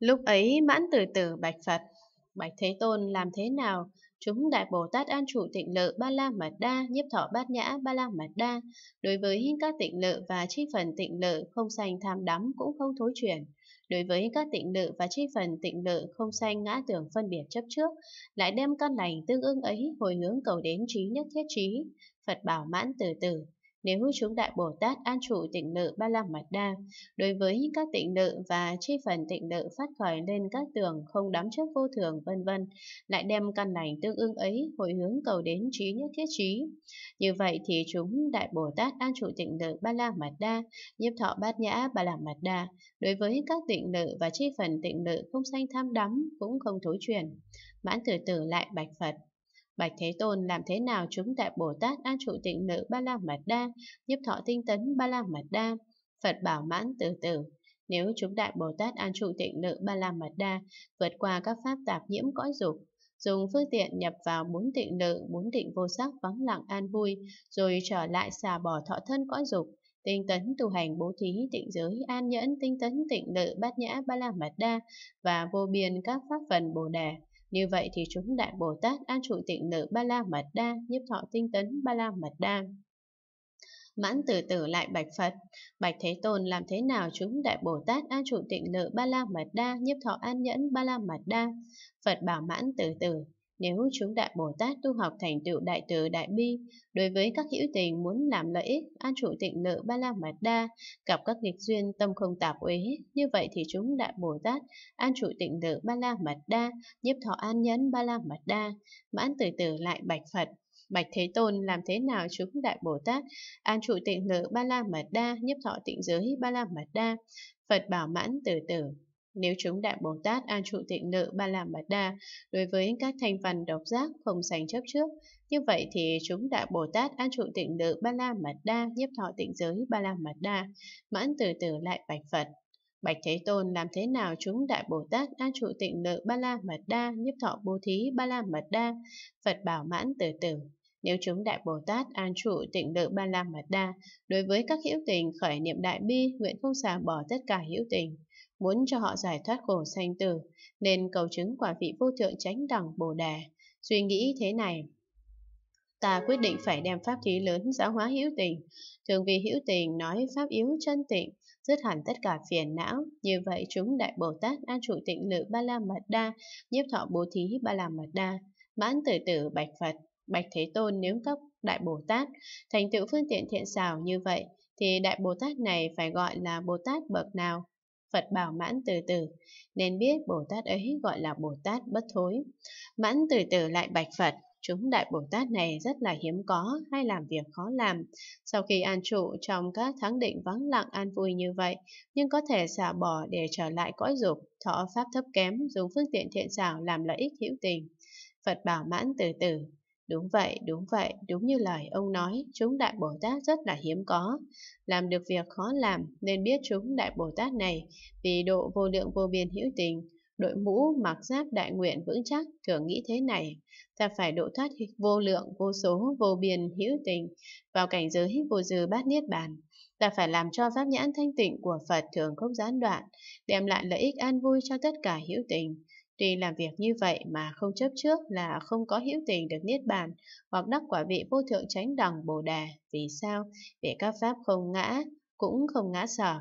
Lúc ấy mãn từ từ bạch Phật, bạch Thế Tôn làm thế nào? Chúng Đại Bồ Tát An Trụ Tịnh Lự Ba La Mật Đa, Nhiếp Thọ Bát Nhã Ba La Mật Đa, đối với các tịnh lự và chi phần tịnh lự không sanh tham đắm cũng không thối chuyển. Đối với các tịnh lự và chi phần tịnh lự không sanh ngã tưởng phân biệt chấp trước, lại đem căn lành tương ưng ấy hồi hướng cầu đến trí nhất thiết trí. Phật bảo mãn từ từ, nếu chúng Đại Bồ Tát an trụ tịnh nợ ba la mật đa, đối với các tịnh nợ và chi phần tịnh nợ phát khởi lên các tường không đắm chấp vô thường vân vân, lại đem căn lành tương ưng ấy hồi hướng cầu đến trí nhất thiết trí. Như vậy thì chúng Đại Bồ Tát an trụ tịnh nợ ba la mật đa, nhiếp thọ bát nhã ba la mật đa, đối với các tịnh nợ và chi phần tịnh nợ không sanh tham đắm cũng không thối chuyển. Mãn tử tử lại bạch Phật. Bạch Thế Tôn làm thế nào chúng Đại Bồ Tát an trụ tịnh nữ Ba La Mật Đa, nhiếp thọ tinh tấn Ba La Mật Đa. Phật bảo mãn từ từ. Nếu chúng Đại Bồ Tát an trụ tịnh nữ Ba La Mật Đa vượt qua các pháp tạp nhiễm cõi dục, dùng phương tiện nhập vào bốn tịnh nữ, bốn tịnh vô sắc vắng lặng an vui, rồi trở lại xà bỏ thọ thân cõi dục, tinh tấn tu hành bố thí tịnh giới an nhẫn tinh tấn tịnh nữ bát nhã ba la mật đa và vô biên các pháp phần bồ đề như vậy thì chúng Đại Bồ Tát an trụ tịnh nữ Ba La Mật Đa, nhiếp thọ tinh tấn Ba La Mật Đa. Mãn tử tử lại bạch Phật, bạch Thế Tôn làm thế nào chúng Đại Bồ Tát an trụ tịnh nữ Ba La Mật Đa, nhiếp thọ an nhẫn Ba La Mật Đa. Phật bảo mãn tử tử, nếu chúng Đại Bồ Tát tu học thành tựu Đại Từ Đại Bi, đối với các hữu tình muốn làm lợi ích, an trụ tịnh nợ Ba La Mật Đa, gặp các nghịch duyên tâm không tạp uế, như vậy thì chúng Đại Bồ Tát, an trụ tịnh nợ Ba La Mật Đa, nhiếp thọ an nhẫn Ba La Mật Đa, mãn từ từ lại bạch Phật. Bạch Thế Tôn làm thế nào chúng Đại Bồ Tát, an trụ tịnh nợ Ba La Mật Đa, nhiếp thọ tịnh giới Ba La Mật Đa, Phật bảo mãn từ từ nếu chúng Đại Bồ Tát an trụ tịnh nợ ba la mật đa đối với các thành phần độc giác không sánh chấp trước, như vậy thì chúng Đại Bồ Tát an trụ tịnh nợ ba la mật đa nhiếp thọ tịnh giới ba la mật đa, mãn từ từ lại bạch Phật. Bạch Thế Tôn làm thế nào chúng Đại Bồ Tát an trụ tịnh nợ ba la mật đa nhiếp thọ bố thí ba la mật đa, Phật bảo mãn từ từ. Nếu chúng Đại Bồ Tát an trụ tịnh độ ba la mật đa, đối với các hữu tình khởi niệm đại bi, nguyện không xả bỏ tất cả hữu tình, muốn cho họ giải thoát khổ sanh tử, nên cầu chứng quả vị vô thượng chánh đẳng Bồ Đề. Suy nghĩ thế này, ta quyết định phải đem pháp thí lớn giáo hóa hữu tình. Thường vì hữu tình nói pháp yếu chân tịnh, dứt hẳn tất cả phiền não. Như vậy chúng Đại Bồ Tát An Trụ Tịnh Lự Ba La Mật Đa, nhiếp thọ bố thí Ba La Mật Đa, mãn tử tử Bạch Phật, Bạch Thế Tôn nếu các Đại Bồ Tát thành tựu phương tiện thiện xảo như vậy, thì Đại Bồ Tát này phải gọi là Bồ Tát bậc nào? Phật bảo mãn từ từ, nên biết Bồ Tát ấy gọi là Bồ Tát bất thối. Mãn từ từ lại bạch Phật, chúng Đại Bồ Tát này rất là hiếm có hay làm việc khó làm. Sau khi an trụ trong các tháng định vắng lặng an vui như vậy, nhưng có thể xả bỏ để trở lại cõi dục, thọ pháp thấp kém, dùng phương tiện thiện xảo làm lợi ích hữu tình. Phật bảo mãn từ từ, Đúng vậy, đúng vậy, đúng như lời ông nói, chúng Đại Bồ Tát rất là hiếm có. Làm được việc khó làm nên biết chúng Đại Bồ Tát này vì độ vô lượng vô biên hữu tình. Đội mũ mặc giáp đại nguyện vững chắc thường nghĩ thế này, ta phải độ thoát vô lượng, vô số, vô biên hữu tình, vào cảnh giới vô dư bát niết bàn. Ta phải làm cho pháp nhãn thanh tịnh của Phật thường không gián đoạn, đem lại lợi ích an vui cho tất cả hữu tình. Tuy làm việc như vậy mà không chấp trước là không có hữu tình được niết bàn hoặc đắc quả vị vô thượng chánh đẳng bồ đà. Vì sao? Vì các pháp không ngã, cũng không ngã sở.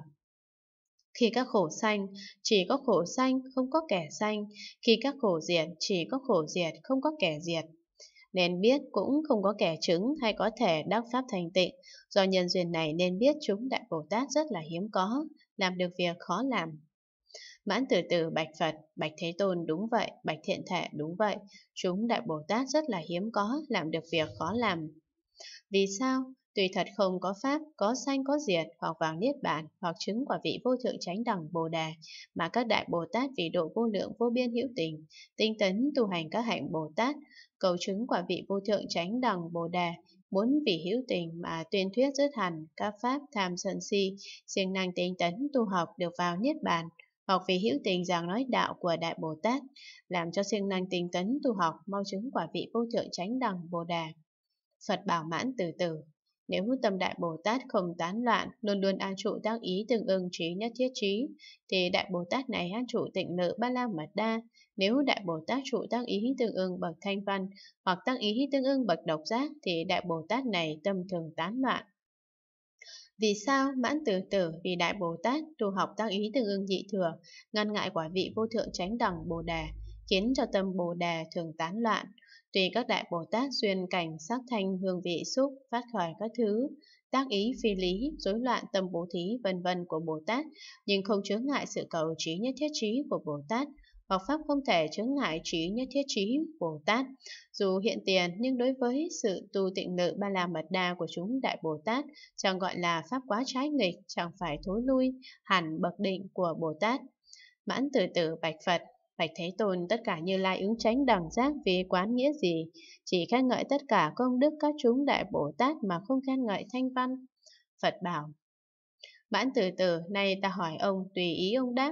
Khi các khổ sanh, chỉ có khổ sanh, không có kẻ sanh. Khi các khổ diệt, chỉ có khổ diệt, không có kẻ diệt. Nên biết cũng không có kẻ chứng hay có thể đắc pháp thành tịnh. Do nhân duyên này nên biết chúng Đại Bồ Tát rất là hiếm có, làm được việc khó làm, Mãn từ từ bạch Phật, bạch Thế Tôn đúng vậy, bạch Thiện Thể đúng vậy. Chúng Đại Bồ Tát rất là hiếm có, làm được việc khó làm. Vì sao? Tùy thật không có pháp, có sanh có diệt, hoặc vào niết bàn, hoặc chứng quả vị vô thượng chánh đẳng Bồ Đà, mà các đại Bồ Tát vì độ vô lượng vô biên hữu tình, tinh tấn tu hành các hạnh Bồ Tát, cầu chứng quả vị vô thượng chánh đẳng Bồ Đà, muốn vì hữu tình mà tuyên thuyết dứt hẳn các pháp tham sân si, siêng năng tinh tấn tu học được vào niết bàn, hoặc vì hiểu tình giảng nói đạo của Đại Bồ Tát, làm cho siêng năng tinh tấn tu học mau chứng quả vị vô thượng chánh đẳng Bồ Đà. Phật bảo mãn từ từ, nếu tâm Đại Bồ Tát không tán loạn, luôn luôn an trụ tác ý tương ưng trí nhất thiết trí, thì Đại Bồ Tát này an trụ tịnh lự ba la mật đa. Nếu Đại Bồ Tát trụ tác ý tương ưng bậc thanh văn, hoặc tác ý tương ưng bậc độc giác, thì Đại Bồ Tát này tâm thường tán loạn. Vì sao mãn tử tử vì Đại Bồ Tát tu học tác ý tương ưng dị thừa, ngăn ngại quả vị vô thượng tránh đẳng Bồ Đà, khiến cho tâm Bồ Đà thường tán loạn, tùy các Đại Bồ Tát duyên cảnh sắc thanh hương vị xúc phát khởi các thứ, tác ý phi lý, rối loạn tâm bố thí vân vân của Bồ Tát, nhưng không chứa ngại sự cầu trí nhất thiết trí của Bồ Tát, hoặc pháp không thể chứng ngại trí nhất thiết trí bồ tát. Dù hiện tiền, nhưng đối với sự tu tịnh lự ba la mật đa của chúng Đại Bồ Tát, chẳng gọi là pháp quá trái nghịch, chẳng phải thối lui, hẳn bậc định của Bồ Tát. Mãn từ tử bạch Phật Bạch Thế Tôn tất cả như lai ứng tránh đẳng giác vì quán nghĩa gì, chỉ khen ngợi tất cả công đức các chúng đại Bồ Tát mà không khen ngợi thanh văn. Phật bảo, Mãn từ từ, nay ta hỏi ông, tùy ý ông đáp,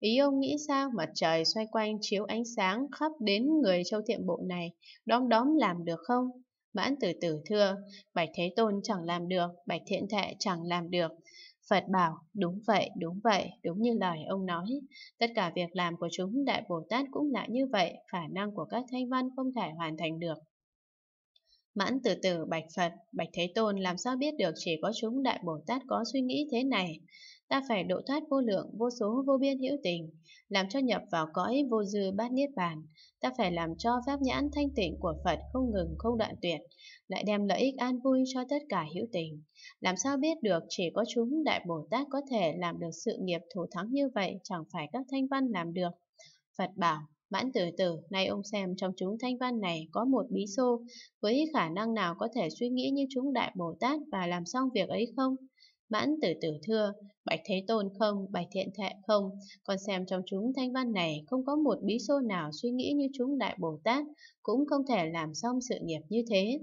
Ý ông nghĩ sao mặt trời xoay quanh chiếu ánh sáng khắp đến người châu thiện bộ này, đom đóm làm được không? Mãn từ từ thưa, Bạch Thế Tôn chẳng làm được, Bạch Thiện Thệ chẳng làm được. Phật bảo, đúng vậy, đúng vậy, đúng như lời ông nói. Tất cả việc làm của chúng Đại Bồ Tát cũng lại như vậy, khả năng của các thanh văn không thể hoàn thành được. Mãn từ từ bạch Phật, bạch Thế Tôn làm sao biết được chỉ có chúng Đại Bồ Tát có suy nghĩ thế này ta phải độ thoát vô lượng, vô số, vô biên hữu tình, làm cho nhập vào cõi vô dư bát niết bàn. Ta phải làm cho pháp nhãn thanh tịnh của Phật không ngừng không đoạn tuyệt, lại đem lợi ích an vui cho tất cả hữu tình. Làm sao biết được chỉ có chúng Đại Bồ Tát có thể làm được sự nghiệp thủ thắng như vậy, chẳng phải các thanh văn làm được. Phật bảo, Mãn tử tử, nay ông xem trong chúng thanh văn này có một bí xô, với khả năng nào có thể suy nghĩ như chúng Đại Bồ Tát và làm xong việc ấy không? Mãn từ từ thưa, bạch thế tôn không, bạch thiện thệ không, còn xem trong chúng thanh văn này không có một bí xô nào suy nghĩ như chúng Đại Bồ Tát, cũng không thể làm xong sự nghiệp như thế.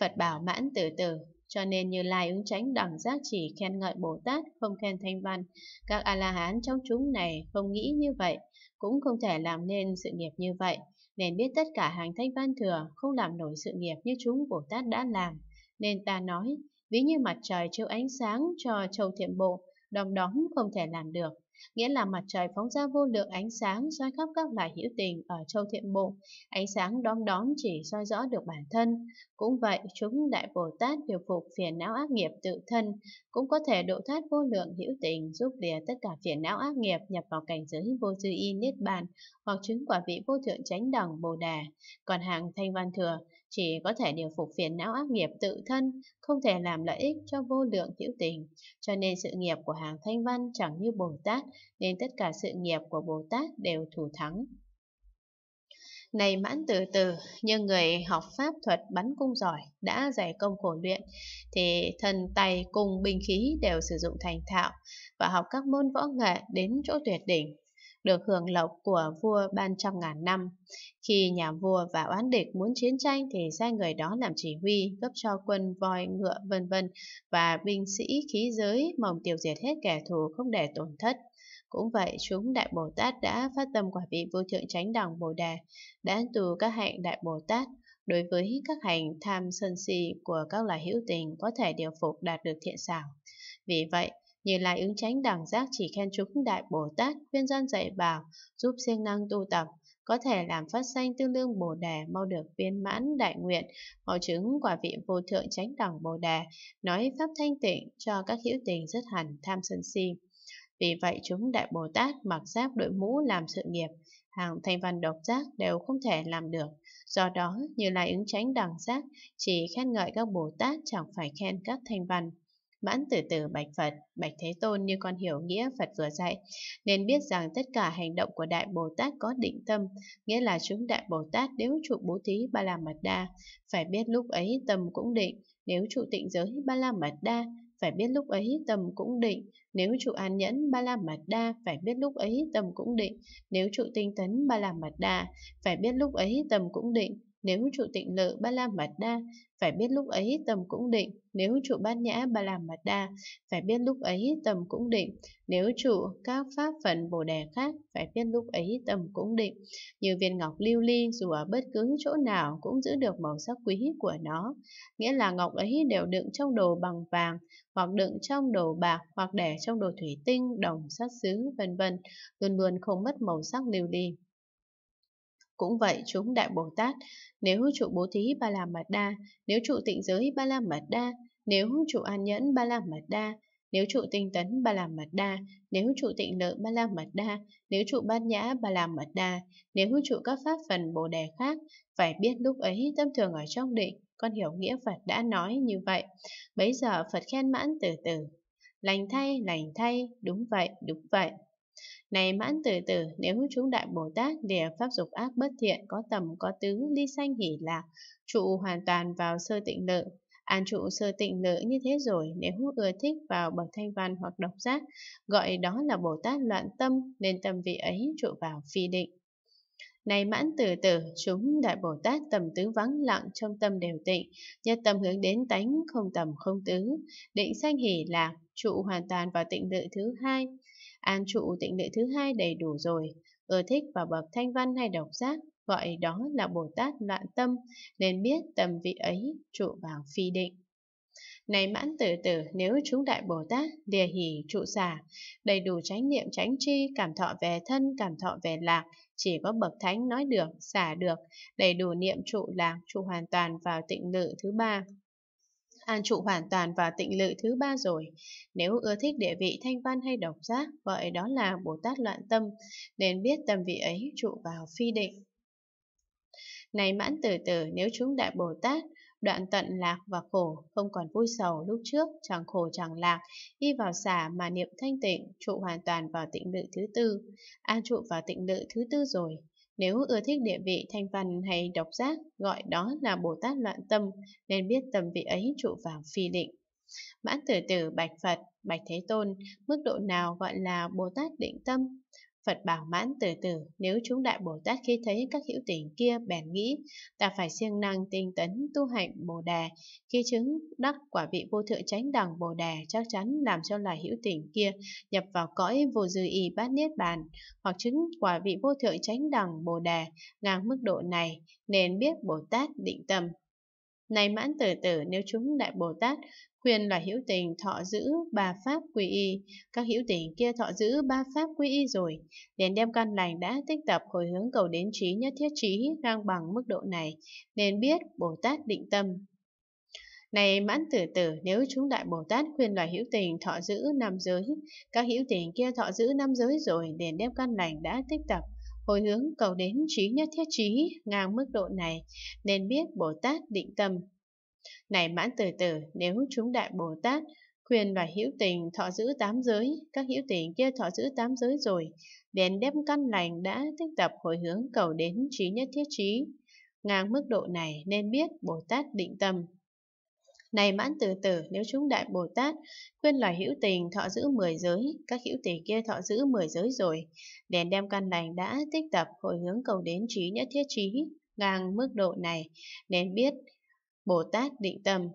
Phật bảo mãn từ từ, cho nên Như Lai ứng tránh đẳng giác chỉ khen ngợi Bồ Tát, không khen thanh văn. Các A-la-hán trong chúng này không nghĩ như vậy, cũng không thể làm nên sự nghiệp như vậy, nên biết tất cả hàng thanh văn thừa không làm nổi sự nghiệp như chúng Bồ Tát đã làm. Nên ta nói, ví như mặt trời chiếu ánh sáng cho châu thiện bộ, đom đóm không thể làm được. Nghĩa là mặt trời phóng ra vô lượng ánh sáng soi khắp các loài hữu tình ở châu thiện bộ, ánh sáng đom đóm chỉ soi rõ được bản thân. Cũng vậy, chúng Đại Bồ Tát điều phục phiền não ác nghiệp tự thân, cũng có thể độ thoát vô lượng hữu tình giúp lìa tất cả phiền não ác nghiệp nhập vào cảnh giới vô dư y niết bàn hoặc chứng quả vị vô thượng chánh đẳng bồ đà. Còn hàng thanh văn thừa, chỉ có thể điều phục phiền não ác nghiệp tự thân, không thể làm lợi ích cho vô lượng hữu tình. Cho nên sự nghiệp của hàng thanh văn chẳng như Bồ Tát, nên tất cả sự nghiệp của Bồ Tát đều thủ thắng. Này mãn từ từ, nhưng người học pháp thuật bắn cung giỏi, đã giải công khổ luyện, thì thần tài cùng binh khí đều sử dụng thành thạo và học các môn võ nghệ đến chỗ tuyệt đỉnh được hưởng lộc của vua ban trăm ngàn năm. Khi nhà vua và oán địch muốn chiến tranh thì sai người đó làm chỉ huy, cấp cho quân, voi, ngựa, vân vân và binh sĩ khí giới mong tiêu diệt hết kẻ thù không để tổn thất. Cũng vậy, chúng Đại Bồ Tát đã phát tâm quả vị vô thượng chánh đẳng Bồ Đề, đã tù các hạnh Đại Bồ Tát, đối với các hành tham sân si của các loài hữu tình có thể điều phục đạt được thiện xảo. Vì vậy, như lại ứng tránh đẳng giác chỉ khen chúng Đại Bồ Tát, khuyên dân dạy bảo, giúp siêng năng tu tập, có thể làm phát sanh tương đương Bồ Đề mau được viên mãn đại nguyện, mau chứng quả vị vô thượng chánh đẳng Bồ Đề, nói pháp thanh tịnh cho các hữu tình rất hẳn tham sân si. Vì vậy chúng Đại Bồ Tát mặc giáp đội mũ làm sự nghiệp, hàng thanh văn độc giác đều không thể làm được. Do đó, như lai ứng tránh đẳng giác, chỉ khen ngợi các Bồ Tát chẳng phải khen các thanh văn. Mãn từ từ bạch Phật, bạch Thế Tôn như con hiểu nghĩa Phật vừa dạy, nên biết rằng tất cả hành động của Đại Bồ Tát có định tâm, nghĩa là chúng Đại Bồ Tát nếu trụ bố thí ba la mật đa, phải biết lúc ấy tâm cũng định, nếu trụ tịnh giới ba la mật đa, phải biết lúc ấy tâm cũng định, nếu trụ an nhẫn ba la mật đa phải biết lúc ấy tâm cũng định, nếu trụ tinh tấn ba la mật đa phải biết lúc ấy tâm cũng định, nếu trụ tịnh lự ba la mật đa, phải biết lúc ấy tâm cũng định. Nếu trụ bát nhã ba la mật đa, phải biết lúc ấy tâm cũng định. Nếu trụ các pháp phần bồ đề khác, phải biết lúc ấy tâm cũng định. Như viên ngọc lưu ly dù ở bất cứ chỗ nào cũng giữ được màu sắc quý của nó. Nghĩa là ngọc ấy đều đựng trong đồ bằng vàng, hoặc đựng trong đồ bạc, hoặc để trong đồ thủy tinh, đồng, sắt xứ vân vân, luôn luôn không mất màu sắc lưu ly. Cũng vậy chúng Đại Bồ Tát, nếu trụ bố thí ba la mật đa, nếu trụ tịnh giới ba la mật đa, nếu trụ an nhẫn ba la mật đa, nếu trụ tinh tấn ba la mật đa, nếu trụ tịnh lợi ba la mật đa, nếu trụ bát nhã ba la mật đa, nếu trụ các pháp phần bồ đề khác, phải biết lúc ấy tâm thường ở trong định, con hiểu nghĩa Phật đã nói như vậy. Bấy giờ Phật khen mãn từ từ. Lành thay, lành thay, đúng vậy, đúng vậy. Này mãn tử tử, nếu chúng đại Bồ Tát để pháp dục ác bất thiện có tầm có tứ ly sanh hỷ lạc, trụ hoàn toàn vào sơ tịnh lự. An à, trụ sơ tịnh lự như thế rồi, nếu ưa thích vào bậc thanh văn hoặc độc giác, gọi đó là Bồ Tát loạn tâm, nên tâm vị ấy trụ vào phi định. Này mãn tử tử, chúng đại Bồ Tát tầm tứ vắng lặng trong tâm đều tịnh, nhất tâm hướng đến tánh không tầm không tứ, định sanh hỷ lạc, trụ hoàn toàn vào tịnh lự thứ hai, An trụ tịnh lệ thứ hai đầy đủ rồi, ưa thích vào bậc thanh văn hay độc giác, gọi đó là Bồ Tát loạn tâm, nên biết tầm vị ấy trụ vào phi định. Này mãn tử tử, nếu chúng đại Bồ Tát, lìa hỷ trụ xả, đầy đủ chánh niệm chánh chi, cảm thọ về thân, cảm thọ về lạc, chỉ có bậc thánh nói được, xả được, đầy đủ niệm trụ lạc, trụ hoàn toàn vào tịnh lự thứ ba. An trụ hoàn toàn vào tịnh lự thứ ba rồi. Nếu ưa thích địa vị thanh văn hay độc giác, vậy đó là Bồ Tát loạn tâm, nên biết tâm vị ấy trụ vào phi định. Này mãn từ từ nếu chúng đại Bồ Tát, đoạn tận lạc và khổ, không còn vui sầu lúc trước, chẳng khổ chẳng lạc, đi vào xả mà niệm thanh tịnh, trụ hoàn toàn vào tịnh lự thứ tư. An trụ vào tịnh lự thứ tư rồi, nếu ưa thích địa vị thanh văn hay độc giác, gọi đó là Bồ Tát loạn tâm, nên biết tâm vị ấy trụ vào phi định. Mãn tử tử bạch Phật, bạch Thế Tôn, mức độ nào gọi là Bồ Tát định tâm? Phật bảo mãn từ từ, nếu chúng đại Bồ Tát khi thấy các hữu tình kia bèn nghĩ, ta phải siêng năng tinh tấn tu hạnh Bồ Đề, khi chứng đắc quả vị vô thượng chánh đẳng Bồ Đề chắc chắn làm cho loài hữu tình kia nhập vào cõi vô dư y bát niết bàn, hoặc chứng quả vị vô thượng chánh đẳng Bồ Đề ngang mức độ này, nên biết Bồ Tát định tâm này mãn tử tử nếu chúng đại Bồ Tát khuyên là hữu tình thọ giữ ba pháp quy y, các hữu tình kia thọ giữ ba pháp quy y rồi, liền đem căn lành đã tích tập hồi hướng cầu đến trí nhất thiết trí ngang bằng mức độ này, nên biết Bồ Tát định tâm. Này mãn tử tử, nếu chúng đại Bồ Tát khuyên loài hữu tình thọ giữ năm giới, các hữu tình kia thọ giữ năm giới rồi, liền đem căn lành đã tích tập, Hồi hướng cầu đến trí nhất thiết trí ngang mức độ này, nên biết Bồ Tát định tâm. Này mãn từ từ nếu chúng đại Bồ Tát quyền và hữu tình thọ giữ tám giới, các hữu tình kia thọ giữ tám giới rồi, đến đem căn lành đã tích tập hồi hướng cầu đến trí nhất thiết trí. Ngang mức độ này nên biết Bồ Tát định tâm. Này mãn từ từ nếu chúng đại Bồ Tát khuyên loài hữu tình thọ giữ mười giới, các hữu tình kia thọ giữ mười giới rồi, đèn đem căn lành đã tích tập hồi hướng cầu đến trí nhất thiết trí, ngang mức độ này, nên biết Bồ Tát định tâm.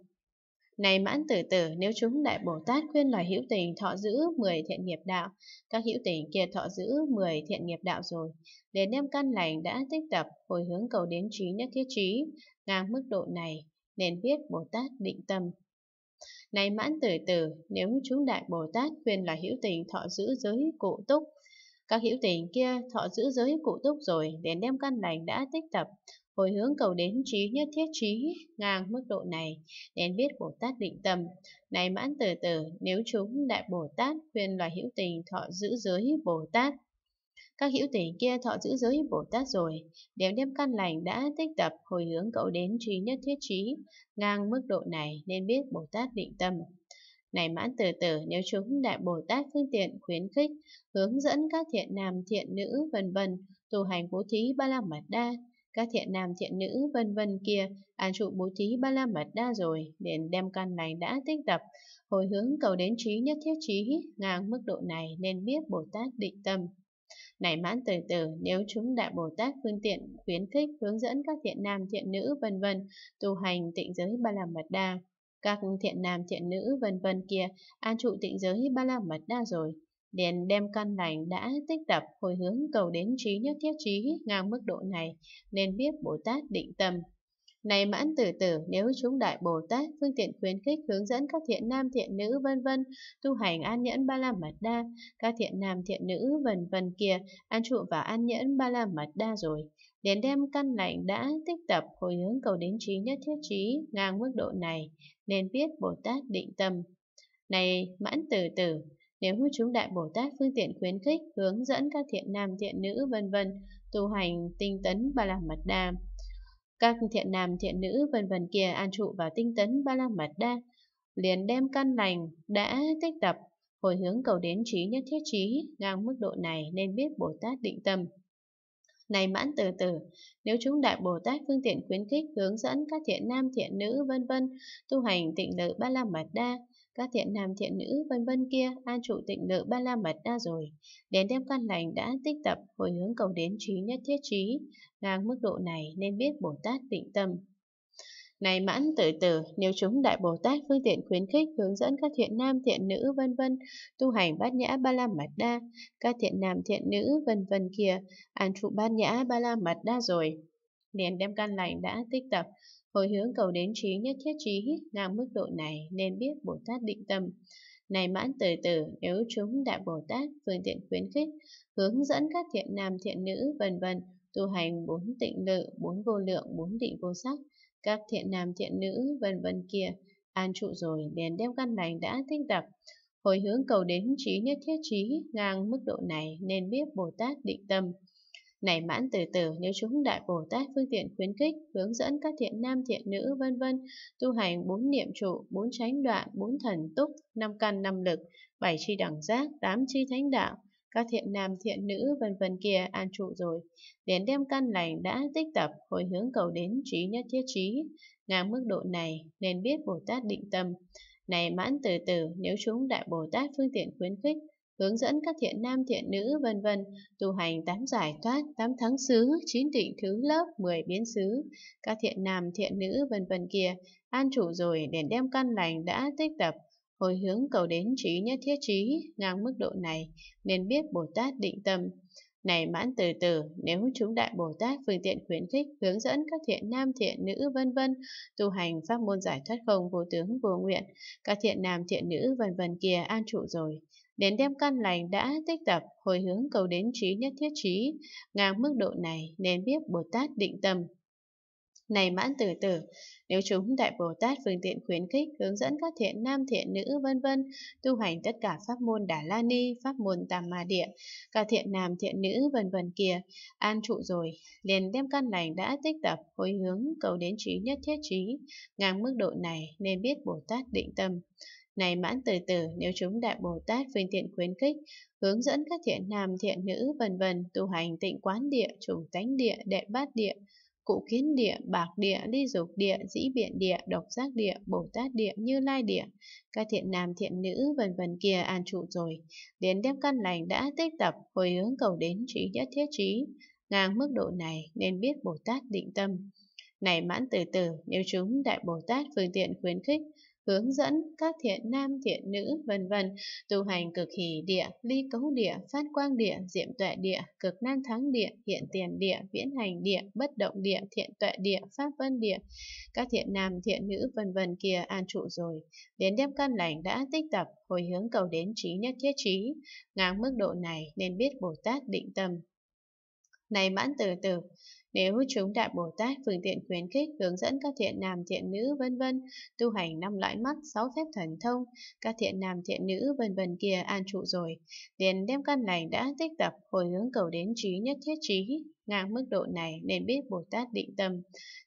Này mãn tử tử, nếu chúng đại Bồ Tát khuyên loài hữu tình thọ giữ 10 thiện nghiệp đạo, các hữu tình kia thọ giữ 10 thiện nghiệp đạo rồi, để đem căn lành đã tích tập, hồi hướng cầu đến trí nhất thiết trí, ngang mức độ này, nên biết Bồ Tát định tâm. Này mãn tử tử, nếu chúng đại Bồ Tát khuyên là hữu tình thọ giữ giới cụ túc, các hữu tình kia thọ giữ giới cụ túc rồi đến đem căn lành đã tích tập, hồi hướng cầu đến trí nhất thiết trí ngang mức độ này nên biết Bồ Tát định tâm. Này mãn tử tử, nếu chúng đại Bồ Tát khuyên là hữu tình thọ giữ giới Bồ Tát, các hữu tình kia thọ giữ giới Bồ Tát rồi, đều đem căn lành đã tích tập hồi hướng cậu đến trí nhất thiết trí, ngang mức độ này nên biết Bồ Tát định tâm. Này mãn từ từ nếu chúng đại Bồ Tát phương tiện khuyến khích, hướng dẫn các thiện nam thiện nữ vân vân tu hành bố thí ba la mật đa, các thiện nam thiện nữ vân vân kia an trụ bố thí ba la mật đa rồi liền đem căn lành đã tích tập hồi hướng cầu đến trí nhất thiết trí ngang mức độ này nên biết bồ tát định tâm nảy mãn từ từ nếu chúng đại Bồ Tát phương tiện khuyến khích hướng dẫn các thiện nam thiện nữ vân vân tu hành tịnh giới ba la mật đa các thiện nam thiện nữ vân vân kia an trụ tịnh giới ba la mật đa rồi liền đem căn lành đã tích tập hồi hướng cầu đến trí nhất thiết trí ngang mức độ này nên biết Bồ Tát định tâm này mãn tử tử, nếu chúng đại Bồ Tát, phương tiện khuyến khích hướng dẫn các thiện nam thiện nữ vân vân tu hành an nhẫn ba la mật đa, các thiện nam thiện nữ vân vân kia an trụ vào an nhẫn ba la mật đa rồi, đến đem căn lạnh đã tích tập hồi hướng cầu đến trí nhất thiết trí ngang mức độ này, nên biết Bồ Tát định tâm. Này mãn tử tử, nếu chúng đại Bồ Tát phương tiện khuyến khích hướng dẫn các thiện nam thiện nữ vân vân tu hành tinh tấn ba la mật đa các thiện nam thiện nữ vân vân kia an trụ vào tinh tấn ba la mật đa, liền đem căn lành đã tích tập, hồi hướng cầu đến trí nhất thiết trí, ngang mức độ này nên biết Bồ Tát định tâm. Này mãn từ từ, nếu chúng đại Bồ Tát phương tiện khuyến khích hướng dẫn các thiện nam thiện nữ vân vân tu hành tịnh lự ba la mật đa, các thiện nam thiện nữ vân vân kia an trụ tịnh lự ba la mật đa rồi. Đến đêm căn lành đã tích tập hồi hướng cầu đến trí nhất thiết trí, ngang mức độ này nên biết Bồ Tát định tâm. Này mãn tử tử, nếu chúng Đại Bồ Tát phương tiện khuyến khích hướng dẫn các thiện nam thiện nữ vân vân tu hành bát nhã ba la mật đa, các thiện nam thiện nữ vân vân kia an trụ bát nhã ba la mật đa rồi. Liền đem căn lành đã tích tập Hồi hướng cầu đến trí nhất thiết trí ngang mức độ này nên biết Bồ Tát định tâm. Này mãn từ từ nếu chúng đại Bồ Tát phương tiện khuyến khích, hướng dẫn các thiện nam thiện nữ vân vân tu hành bốn tịnh lự, bốn vô lượng, bốn định vô sắc, các thiện nam thiện nữ vân vân kia an trụ rồi liền đem căn lành đã tinh tập hồi hướng cầu đến trí nhất thiết trí ngang mức độ này nên biết Bồ Tát định tâm này mãn từ từ nếu chúng đại Bồ Tát phương tiện khuyến khích, hướng dẫn các thiện nam thiện nữ vân vân tu hành bốn niệm trụ, bốn chánh đoạn, bốn thần túc, năm căn năm lực, bảy chi đẳng giác, tám chi thánh đạo, các thiện nam thiện nữ vân vân kia an trụ rồi, đến đem căn lành đã tích tập hồi hướng cầu đến trí nhất thiết trí, ngang mức độ này nên biết Bồ Tát định tâm. Này mãn từ từ nếu chúng đại Bồ Tát phương tiện khuyến khích hướng dẫn các thiện nam thiện nữ vân vân tu hành tám giải thoát, tám thắng xứ, chín định thứ lớp, mười biến xứ, các thiện nam thiện nữ vân vân kia an trụ rồi để đem căn lành đã tích tập hồi hướng cầu đến trí nhất thiết trí ngang mức độ này nên biết Bồ Tát định tâm. Này mãn từ từ, nếu chúng đại Bồ Tát phương tiện khuyến khích, hướng dẫn các thiện nam thiện nữ vân vân tu hành pháp môn giải thoát không vô tướng vô nguyện, các thiện nam thiện nữ vân vân kia an trụ rồi, Đến đêm căn lành đã tích tập hồi hướng cầu đến trí nhất thiết trí, ngang mức độ này nên biết Bồ Tát định tâm. Này mãn tử tử, nếu chúng Đại Bồ Tát phương tiện khuyến khích, hướng dẫn các thiện nam thiện nữ vân vân tu hành tất cả pháp môn Đà La Ni, pháp môn Tam Ma Địa, các thiện nam thiện nữ vân vân kia, an trụ rồi, liền đem căn lành đã tích tập, hồi hướng cầu đến trí nhất thiết trí, ngang mức độ này nên biết Bồ Tát định tâm. Này mãn từ từ, nếu chúng đại Bồ Tát phương tiện khuyến khích, hướng dẫn các thiện nam thiện nữ vân vân tu hành tịnh quán địa, trùng tánh địa, đệ bát địa, cụ kiến địa, bạc địa, ly dục địa, dĩ biện địa, độc giác địa, bồ tát địa, như lai địa, các thiện nam thiện nữ vân vân kia an trụ rồi, đến đem căn lành đã tích tập, hồi hướng cầu đến trí nhất thiết trí, ngang mức độ này nên biết Bồ Tát định tâm. Này mãn từ từ, nếu chúng đại Bồ Tát phương tiện khuyến khích, hướng dẫn các thiện nam thiện nữ vân vân tu hành cực hỷ địa ly cấu địa phát quang địa diệm tuệ địa cực năng thắng địa hiện tiền địa viễn hành địa bất động địa thiện tuệ địa pháp vân địa các thiện nam thiện nữ vân vân kia an trụ rồi đến đem căn lành đã tích tập hồi hướng cầu đến trí nhất thiết trí ngang mức độ này nên biết bồ tát định tâm này mãn từ từ nếu chúng Đại Bồ Tát phương tiện khuyến khích hướng dẫn các thiện nam thiện nữ vân vân tu hành năm loại mắt, sáu phép thần thông, các thiện nam thiện nữ vân vân kia an trụ rồi, liền đem căn lành đã tích tập hồi hướng cầu đến trí nhất thiết trí, ngang mức độ này nên biết Bồ Tát định tâm.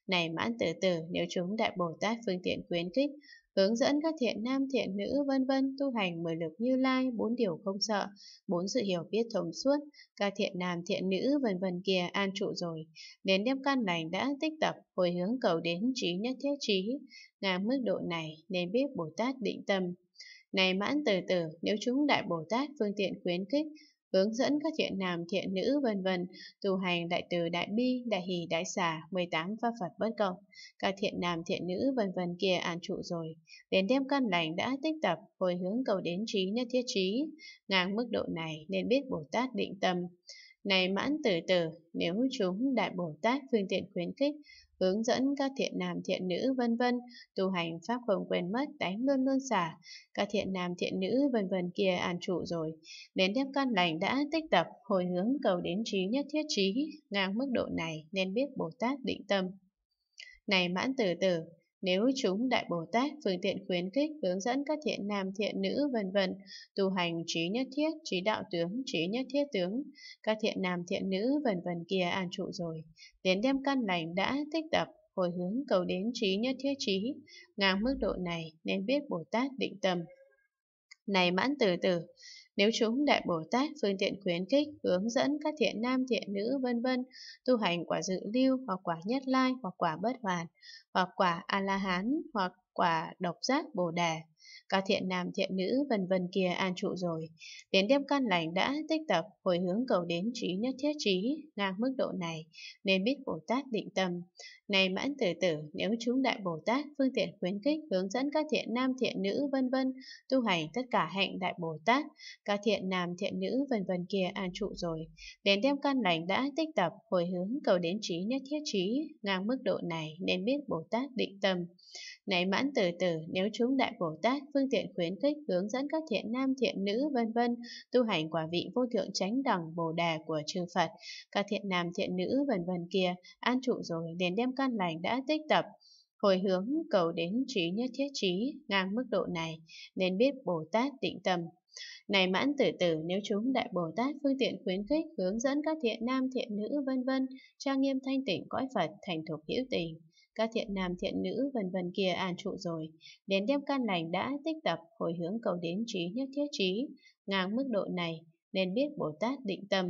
Này mãn tử tử, nếu chúng Đại Bồ Tát phương tiện khuyến khích, hướng dẫn các thiện nam thiện nữ vân vân tu hành mười lực như lai bốn điều không sợ bốn sự hiểu biết thông suốt các thiện nam thiện nữ vân vân kia an trụ rồi đến đêm căn lành đã tích tập hồi hướng cầu đến trí nhất thiết trí ngang mức độ này nên biết bồ tát định tâm này mãn từ từ nếu chúng đại bồ tát phương tiện khuyến khích hướng dẫn các thiện nam thiện nữ vân vân tu hành đại từ đại bi đại hỷ đại xả 18 pháp phật bất cộng các thiện nam thiện nữ vân vân kia an trụ rồi đến đêm căn lành đã tích tập hồi hướng cầu đến trí nhất thiết trí ngang mức độ này nên biết bồ tát định tâm này mãn tử tử nếu chúng đại bồ tát phương tiện khuyến khích hướng dẫn các thiện nam thiện nữ vân vân, tu hành pháp không quên mất đánh luôn luôn xả, các thiện nam thiện nữ vân vân kia an trụ rồi. Đến tiếp căn lành đã tích tập, hồi hướng cầu đến trí nhất thiết trí, ngang mức độ này nên biết Bồ Tát định tâm. Này mãn tử tử, nếu chúng Đại Bồ Tát phương tiện khuyến khích hướng dẫn các thiện nam thiện nữ vân vân tu hành trí nhất thiết, trí đạo tướng, trí nhất thiết tướng, các thiện nam thiện nữ vân vân kia an trụ rồi, đến đem căn lành đã tích tập hồi hướng cầu đến trí nhất thiết trí, ngang mức độ này nên biết Bồ Tát định tâm. Này mãn từ từ nếu chúng Đại Bồ Tát phương tiện khuyến khích, hướng dẫn các thiện nam thiện nữ vân vân tu hành quả dự lưu hoặc quả nhất lai hoặc quả bất hoàn, hoặc quả A-la-hán hoặc quả độc giác Bồ Đề, các thiện nam thiện nữ vân vân kia an trụ rồi. Đến đêm căn lành đã tích tập hồi hướng cầu đến trí nhất thiết trí ngang mức độ này nên biết Bồ Tát định tâm. Này mãn tử tử, nếu chúng đại Bồ Tát phương tiện khuyến khích hướng dẫn các thiện nam thiện nữ vân vân tu hành tất cả hạnh đại Bồ Tát, các thiện nam thiện nữ vân vân kia an trụ rồi. Đến đêm căn lành đã tích tập hồi hướng cầu đến trí nhất thiết trí ngang mức độ này nên biết Bồ Tát định tâm. Này mãn từ từ, nếu chúng đại Bồ Tát, phương tiện khuyến khích hướng dẫn các thiện nam thiện nữ vân vân tu hành quả vị vô thượng tránh đẳng Bồ Đà của chư Phật, các thiện nam thiện nữ vân vân kia, an trụ rồi liền đem căn lành đã tích tập, hồi hướng cầu đến trí nhất thiết trí ngang mức độ này nên biết Bồ Tát định tâm. Này mãn tử tử nếu chúng đại Bồ Tát phương tiện khuyến khích hướng dẫn các thiện nam thiện nữ vân vân trang nghiêm thanh tịnh cõi Phật thành thục hữu tình các thiện nam thiện nữ vân vân kia an trụ rồi, đến đêm căn lành đã tích tập hồi hướng cầu đến trí nhất thiết trí, ngang mức độ này nên biết Bồ Tát định tâm.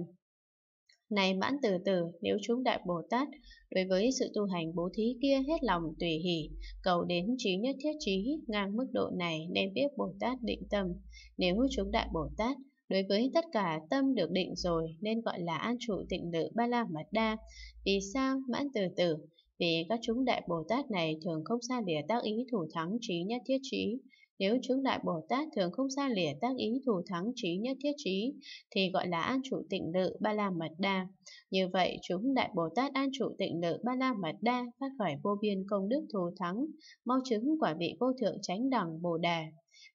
Này mãn từ từ, nếu chúng đại Bồ Tát đối với sự tu hành bố thí kia hết lòng tùy hỷ, cầu đến trí nhất thiết trí ngang mức độ này nên biết Bồ Tát định tâm. Nếu chúng đại Bồ Tát Đối với tất cả tâm được định rồi nên gọi là an trụ tịnh lự ba la mật đa. Vì sao mãn từ từ? vì các chúng đại Bồ Tát này thường không xa lìa tác ý thủ thắng trí nhất thiết trí. Nếu chúng đại Bồ Tát thường không xa lìa tác ý thủ thắng trí nhất thiết trí, thì gọi là an trụ tịnh lự ba la mật đa. Như vậy, chúng đại Bồ Tát an trụ tịnh lự ba la mật đa phát khởi vô biên công đức thù thắng, mau chứng quả vị vô thượng chánh đẳng Bồ Đà.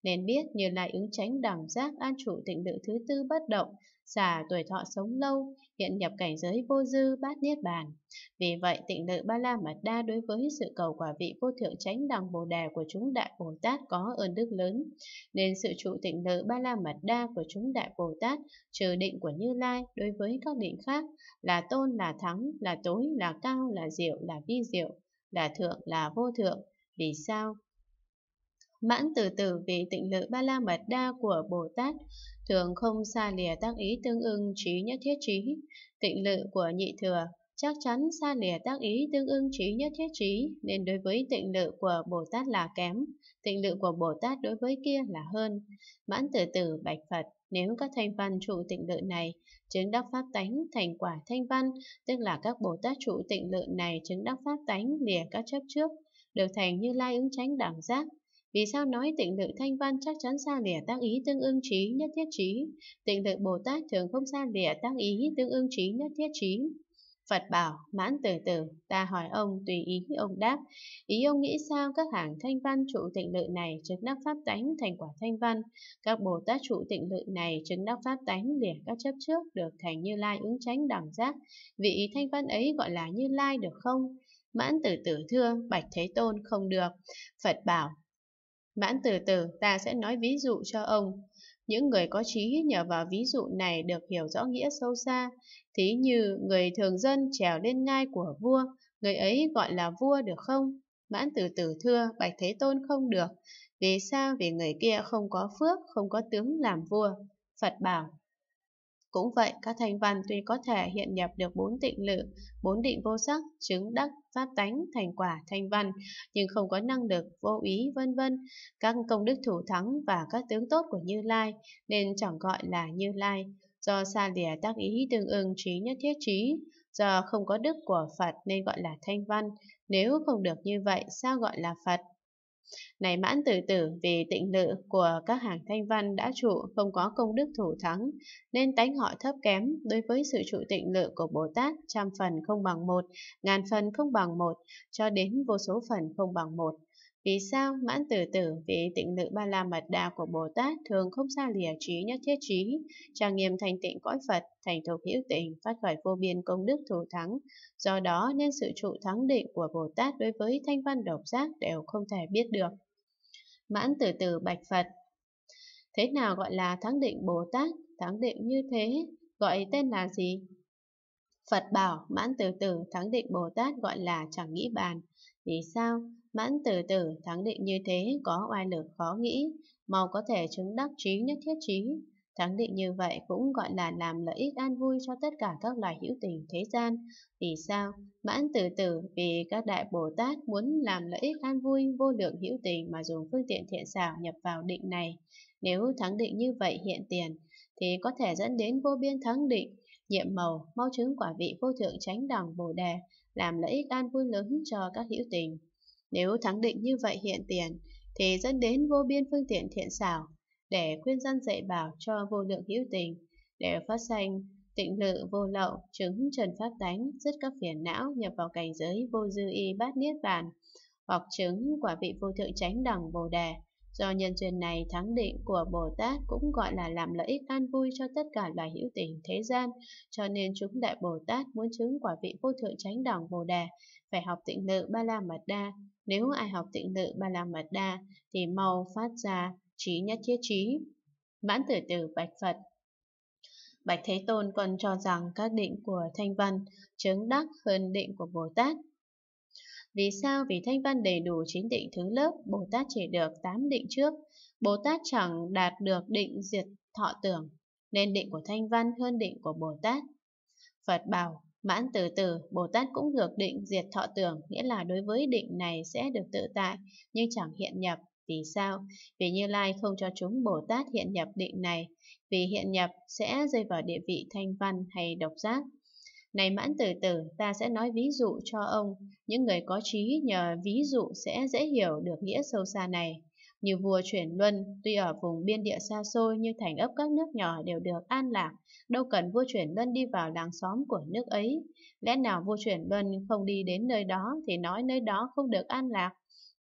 Nên biết Như Lai ứng chánh đẳng giác an trụ tịnh lự thứ tư bất động, giả tuổi thọ sống lâu, hiện nhập cảnh giới vô dư bát niết bàn. Vì vậy, tịnh lự Ba La Mật Đa đối với sự cầu quả vị vô thượng chánh đẳng Bồ Đề của chúng Đại Bồ Tát có ơn đức lớn, nên sự trụ tịnh lự Ba La Mật Đa của chúng Đại Bồ Tát trừ định của Như Lai đối với các định khác là tôn, là thắng, là tối, là cao, là diệu, là vi diệu, là thượng, là vô thượng. Vì sao? Mãn từ từ vì tịnh lự ba la mật đa của Bồ Tát, thường không xa lìa tác ý tương ưng trí nhất thiết trí, tịnh lự của nhị thừa, chắc chắn xa lìa tác ý tương ưng trí nhất thiết trí, nên đối với tịnh lự của Bồ Tát là kém, tịnh lự của Bồ Tát đối với kia là hơn. Mãn từ từ bạch Phật, nếu các thanh văn trụ tịnh lự này chứng đắc pháp tánh thành quả thanh văn, tức là các Bồ Tát trụ tịnh lự này chứng đắc pháp tánh lìa các chấp trước, được thành như lai ứng tránh đẳng giác, vì sao nói tịnh lượng thanh văn chắc chắn xa lìa tác ý tương ưng trí nhất thiết trí, tịnh lượng Bồ Tát thường không xa lìa tác ý tương ưng trí nhất thiết trí. Phật bảo, mãn từ từ, ta hỏi ông, tùy ý ông đáp. Ý ông nghĩ sao các hàng thanh văn trụ tịnh lự này chứng đắc pháp tánh thành quả thanh văn, các Bồ Tát trụ tịnh lự này chứng đắc pháp tánh để các chấp trước được thành như lai ứng tránh đẳng giác, vị ý thanh văn ấy gọi là như lai được không? Mãn tử tử thưa, bạch thế tôn không được. Phật bảo, Mãn từ từ ta sẽ nói ví dụ cho ông. Những người có trí nhờ vào ví dụ này được hiểu rõ nghĩa sâu xa. Thí như người thường dân trèo lên ngai của vua, người ấy gọi là vua được không? Mãn từ từ thưa, bạch thế tôn không được. Vì sao? Vì người kia không có phước, không có tướng làm vua. Phật bảo, cũng vậy, các thanh văn tuy có thể hiện nhập được bốn tịnh lự, bốn định vô sắc, chứng đắc, pháp tánh, thành quả, thanh văn, nhưng không có năng lực, vô ý, vân vân, các công đức thủ thắng và các tướng tốt của Như Lai, nên chẳng gọi là Như Lai. Do xa lìa tác ý tương ưng trí nhất thiết trí, do không có đức của Phật nên gọi là thanh văn, nếu không được như vậy sao gọi là Phật? Này mãn tử tử vì tịnh lự của các hàng thanh văn đã trụ không có công đức thủ thắng, nên tánh họ thấp kém đối với sự trụ tịnh lự của Bồ Tát trăm phần không bằng một, ngàn phần không bằng một, cho đến vô số phần không bằng một. Vì sao mãn tử tử vì tịnh nữ ba la mật đa của Bồ Tát thường không xa lìa trí nhất thiết trí, trang nghiêm thành tịnh cõi Phật, thành thục hữu tình, phát khởi vô biên công đức thù thắng. Do đó nên sự trụ thắng định của Bồ Tát đối với thanh văn độc giác đều không thể biết được. Mãn tử tử bạch Phật Thế nào gọi là thắng định Bồ Tát? Thắng định như thế, gọi tên là gì? Phật bảo mãn từ từ thắng định Bồ Tát gọi là chẳng nghĩ bàn. Vì sao? Mãn từ từ thắng định như thế có oai lực khó nghĩ, mau có thể chứng đắc trí nhất thiết trí. Thắng định như vậy cũng gọi là làm lợi ích an vui cho tất cả các loài hữu tình thế gian. Vì sao? Mãn từ từ vì các đại Bồ Tát muốn làm lợi ích an vui vô lượng hữu tình mà dùng phương tiện thiện xảo nhập vào định này. Nếu thắng định như vậy hiện tiền, thì có thể dẫn đến vô biên thắng định, nhiệm màu, mau chứng quả vị vô thượng chánh đẳng Bồ Đề, làm lợi ích an vui lớn cho các hữu tình. Nếu thắng định như vậy hiện tiền, thì dẫn đến vô biên phương tiện thiện xảo, để khuyên dân dạy bảo cho vô lượng hữu tình, để phát sanh tịnh lự vô lậu, chứng trần pháp tánh, dứt các phiền não nhập vào cảnh giới vô dư y bát niết bàn, hoặc chứng quả vị vô thượng chánh đẳng bồ đề. Do nhân duyên này thắng định của Bồ Tát cũng gọi là làm lợi ích an vui cho tất cả loài hữu tình thế gian, cho nên chúng đại Bồ Tát muốn chứng quả vị vô thượng chánh đẳng Bồ Đề phải học tịnh lự ba la mật đa. Nếu ai học tịnh lự ba la mật đa thì mau phát ra trí nhất thiết trí. Mãn tử tử bạch Phật Bạch Thế Tôn còn cho rằng các định của Thanh Văn chứng đắc hơn định của Bồ Tát. Vì sao? Vì Thanh Văn đầy đủ chín định thứ lớp, Bồ Tát chỉ được tám định trước. Bồ Tát chẳng đạt được định diệt thọ tưởng, nên định của Thanh Văn hơn định của Bồ Tát. Phật bảo, Mãn từ từ, Bồ Tát cũng được định diệt thọ tưởng, nghĩa là đối với định này sẽ được tự tại, nhưng chẳng hiện nhập. Vì sao? Vì Như Lai không cho chúng Bồ Tát hiện nhập định này, vì hiện nhập sẽ rơi vào địa vị thanh văn hay độc giác. Này mãn từ từ, ta sẽ nói ví dụ cho ông, những người có trí nhờ ví dụ sẽ dễ hiểu được nghĩa sâu xa này. Như vua chuyển luân, tuy ở vùng biên địa xa xôi nhưng thành ấp các nước nhỏ đều được an lạc, đâu cần vua chuyển luân đi vào làng xóm của nước ấy. Lẽ nào vua chuyển luân không đi đến nơi đó thì nói nơi đó không được an lạc.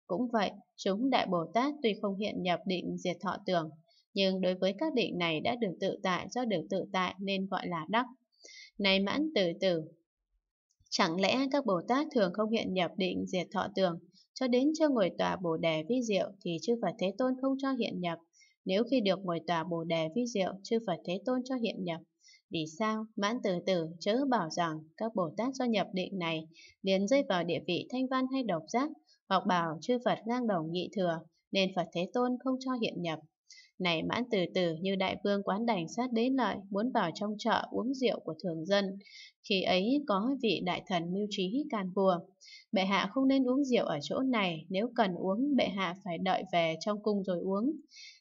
Cũng vậy, chúng Đại Bồ Tát tuy không hiện nhập định diệt thọ tưởng, nhưng đối với các định này đã được tự tại do được tự tại nên gọi là đắc. Này mãn tử tử, chẳng lẽ các Bồ Tát thường không hiện nhập định diệt thọ tưởng, cho đến chưa ngồi tòa bồ đề vi diệu thì chư Phật Thế Tôn không cho hiện nhập. Nếu khi được ngồi tòa bồ đề vi diệu, chư Phật Thế Tôn cho hiện nhập. Vì sao? Mãn từ từ chớ bảo rằng các Bồ Tát do nhập định này liền rơi vào địa vị thanh văn hay độc giác, hoặc bảo chư Phật ngang đầu nhị thừa, nên Phật Thế Tôn không cho hiện nhập. Này mãn từ từ như đại vương quán đảnh sát đến lợi muốn vào trong chợ uống rượu của thường dân. Khi ấy có vị đại thần mưu trí can vua. Bệ hạ không nên uống rượu ở chỗ này, nếu cần uống bệ hạ phải đợi về trong cung rồi uống.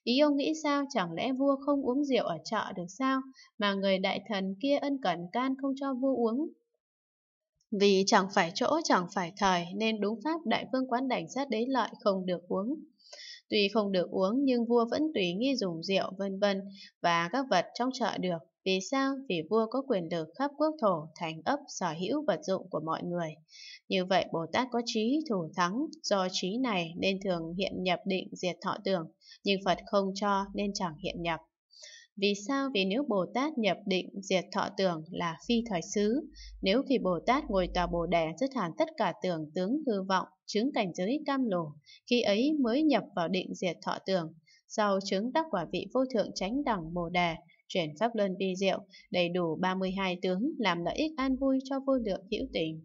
Ý ông nghĩ sao chẳng lẽ vua không uống rượu ở chợ được sao, mà người đại thần kia ân cần can không cho vua uống, vì chẳng phải chỗ chẳng phải thời nên đúng pháp đại vương quán đảnh sát đế lợi không được uống. Tuy không được uống nhưng vua vẫn tùy nghi dùng rượu vân vân và các vật trong chợ được. Vì sao? Vì vua có quyền lực khắp quốc thổ, thành ấp, sở hữu vật dụng của mọi người. Như vậy Bồ Tát có trí thủ thắng, do trí này nên thường hiện nhập định diệt thọ tưởng, nhưng Phật không cho nên chẳng hiện nhập. Vì sao? Vì nếu Bồ Tát nhập định diệt thọ tưởng là phi thời xứ, nếu khi Bồ Tát ngồi tòa Bồ Đề dứt hẳn tất cả tưởng tướng hư vọng, chứng cảnh giới cam lồ, khi ấy mới nhập vào định diệt thọ tưởng, sau chứng đắc quả vị vô thượng chánh đẳng Bồ Đề, chuyển pháp luân vi diệu, đầy đủ 32 tướng làm lợi ích an vui cho vô lượng hữu tình.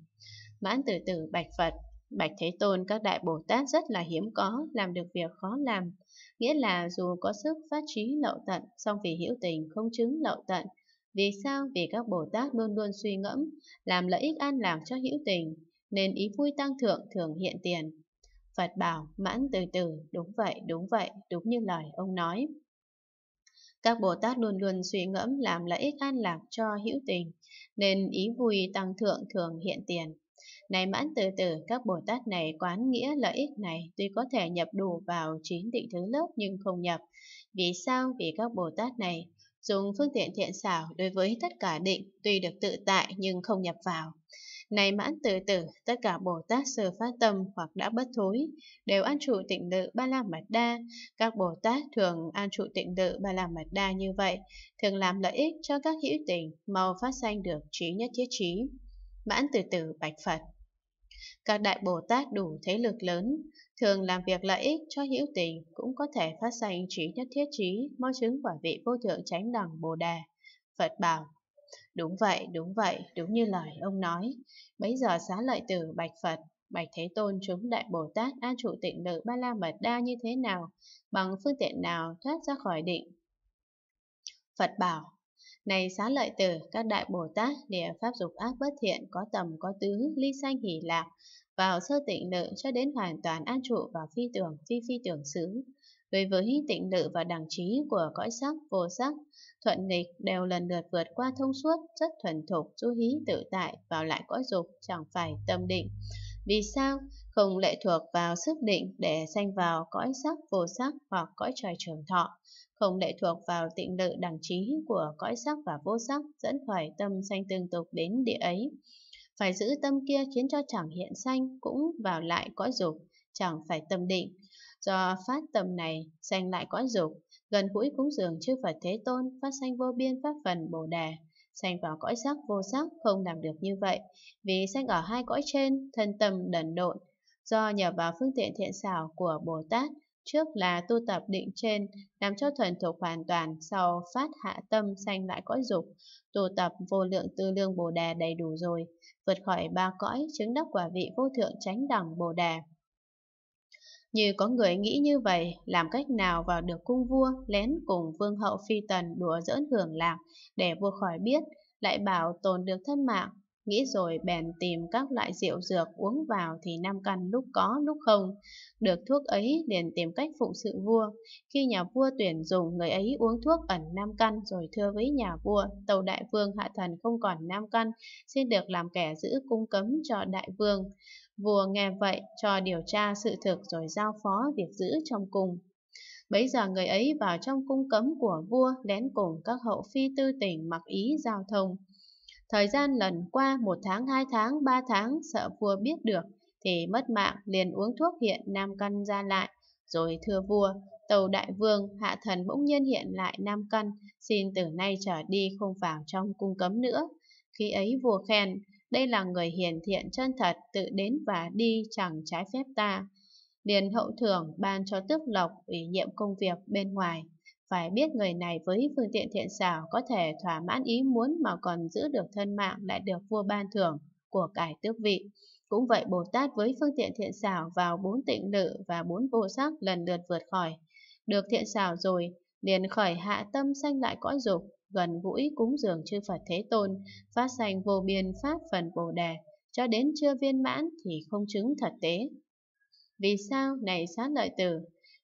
Mãn tử tử bạch Phật Bạch Thế Tôn các đại Bồ Tát rất là hiếm có, làm được việc khó làm, Nghĩa là dù có sức phát trí lậu tận, song vì hữu tình không chứng lậu tận. Vì sao? Vì các Bồ Tát luôn luôn suy ngẫm, làm lợi ích an lạc cho hữu tình, nên ý vui tăng thượng thường hiện tiền. Phật bảo, mãn từ từ, đúng vậy, đúng vậy, đúng như lời ông nói. Các Bồ Tát luôn luôn suy ngẫm làm lợi ích an lạc cho hữu tình, nên ý vui tăng thượng thường hiện tiền. Này mãn từ từ, các Bồ Tát này quán nghĩa lợi ích này tuy có thể nhập đủ vào chín định thứ lớp nhưng không nhập. Vì sao? Vì các Bồ Tát này dùng phương tiện thiện xảo đối với tất cả định tuy được tự tại nhưng không nhập vào. Này mãn từ từ tất cả Bồ Tát sơ phát tâm hoặc đã bất thối, đều an trụ tịnh lự ba la mật đa. Các Bồ Tát thường an trụ tịnh lự ba la mật đa như vậy, thường làm lợi ích cho các hữu tình, màu phát sanh được trí nhất thiết trí. Mãn từ từ bạch Phật. Các đại Bồ Tát đủ thế lực lớn, thường làm việc lợi ích cho hữu tình, cũng có thể phát sanh trí nhất thiết trí, mau chứng quả vị vô thượng chánh đẳng Bồ Đà. Phật bảo, đúng vậy, đúng vậy, đúng như lời ông nói. Bấy giờ xá lợi tử bạch Phật, bạch Thế Tôn chúng Đại Bồ Tát an trụ tịnh lự ba la mật đa như thế nào, bằng phương tiện nào thoát ra khỏi định. Phật bảo, này xá lợi tử, các đại Bồ Tát, địa pháp dục ác bất thiện, có tầm có tứ, ly sanh hỷ lạc, vào sơ tịnh lự cho đến hoàn toàn an trụ vào phi tưởng, phi phi tưởng xứ. Đối với tịnh lự và đẳng trí của cõi sắc, vô sắc, thuận nghịch đều lần lượt vượt qua thông suốt, rất thuần thục, chú hí tự tại, vào lại cõi dục, chẳng phải tâm định. Vì sao? Không lệ thuộc vào sức định để sanh vào cõi sắc, vô sắc hoặc cõi trời trường thọ, không lệ thuộc vào tịnh lự đẳng trí của cõi sắc và vô sắc dẫn khởi tâm sanh tương tục đến địa ấy phải giữ tâm kia khiến cho chẳng hiện sanh cũng vào lại cõi dục, chẳng phải tâm định. Do phát tâm này, sanh lại cõi dục, gần gũi cúng dường chư Phật Thế Tôn, phát sanh vô biên pháp phần Bồ Đề, sanh vào cõi sắc vô sắc không làm được như vậy, vì sanh ở hai cõi trên, thân tâm đần độn. Do nhờ vào phương tiện thiện xảo của Bồ Tát, Trước là tu tập định trên, làm cho thuần thuộc hoàn toàn, sau phát hạ tâm sanh lại cõi dục, tu tập vô lượng tư lương bồ đề đầy đủ rồi, vượt khỏi ba cõi, chứng đắc quả vị vô thượng chánh đẳng bồ đề Như có người nghĩ như vậy, làm cách nào vào được cung vua, lén cùng vương hậu phi tần đùa dỡn hưởng lạc, để vua khỏi biết, lại bảo tồn được thân mạng, Nghĩ rồi bèn tìm các loại rượu dược uống vào thì Nam Căn lúc có lúc không. Được thuốc ấy liền tìm cách phụng sự vua. Khi nhà vua tuyển dùng, người ấy uống thuốc ẩn Nam Căn rồi thưa với nhà vua, tàu đại vương hạ thần không còn Nam Căn, xin được làm kẻ giữ cung cấm cho đại vương. Vua nghe vậy, cho điều tra sự thực rồi giao phó việc giữ trong cung. Bấy giờ người ấy vào trong cung cấm của vua lén cùng các hậu phi tư tỉnh mặc ý giao thông. Thời gian lần qua một tháng, hai tháng, ba tháng sợ vua biết được thì mất mạng liền uống thuốc hiện Nam Căn ra lại. Rồi thưa vua, tàu đại vương, hạ thần bỗng nhiên hiện lại Nam Căn, xin từ nay trở đi không vào trong cung cấm nữa. Khi ấy vua khen, đây là người hiền thiện chân thật, tự đến và đi chẳng trái phép ta. Liền hậu thưởng ban cho tước lộc ủy nhiệm công việc bên ngoài phải biết người này với phương tiện thiện xảo có thể thỏa mãn ý muốn mà còn giữ được thân mạng lại được vua ban thưởng của cải tước vị. Cũng vậy Bồ Tát với phương tiện thiện xảo vào bốn tịnh lự và bốn vô sắc lần lượt vượt khỏi. Được thiện xảo rồi, liền khởi hạ tâm sanh lại cõi dục, gần gũi cúng dường chư Phật Thế Tôn, phát sanh vô biên pháp phần Bồ Đề, cho đến chưa viên mãn thì không chứng thật tế. Vì sao này sát lợi tử,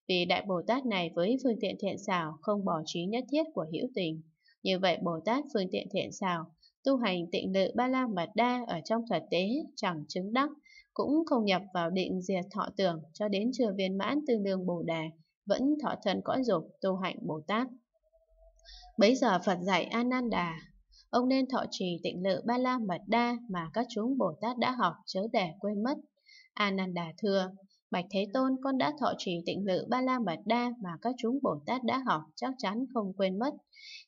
vì Đại Bồ Tát này với phương tiện thiện xảo không bỏ trí nhất thiết của hữu tình. Như vậy Bồ Tát phương tiện thiện xảo, tu hành tịnh lự ba la mật đa ở trong thực tế chẳng chứng đắc, cũng không nhập vào định diệt thọ tưởng cho đến chưa viên mãn tư lương Bồ đề vẫn thọ thân cõi dục tu hạnh Bồ Tát. Bấy giờ Phật dạy Ananda, ông nên thọ trì tịnh lự ba la mật đa mà các chúng Bồ Tát đã học chớ để quên mất. Ananda thưa, Bạch Thế Tôn con đã thọ trì tịnh lự ba la mật đa mà các chúng Bồ Tát đã học chắc chắn không quên mất.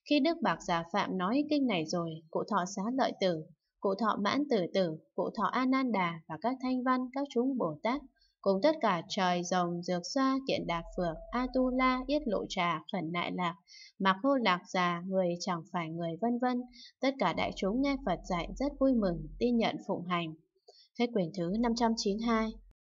Khi Đức Bạc già Phạm nói kinh này rồi, cụ thọ xá lợi tử, cụ thọ mãn tử tử, cụ thọ Ananda và các thanh văn các chúng Bồ Tát cùng tất cả trời rồng dược xoa kiện đạt phược atula yết lộ trà khẩn nại lạc mặc hô lạc già người chẳng phải người vân vân tất cả đại chúng nghe phật dạy rất vui mừng tin nhận phụng hành hết quyển thứ 592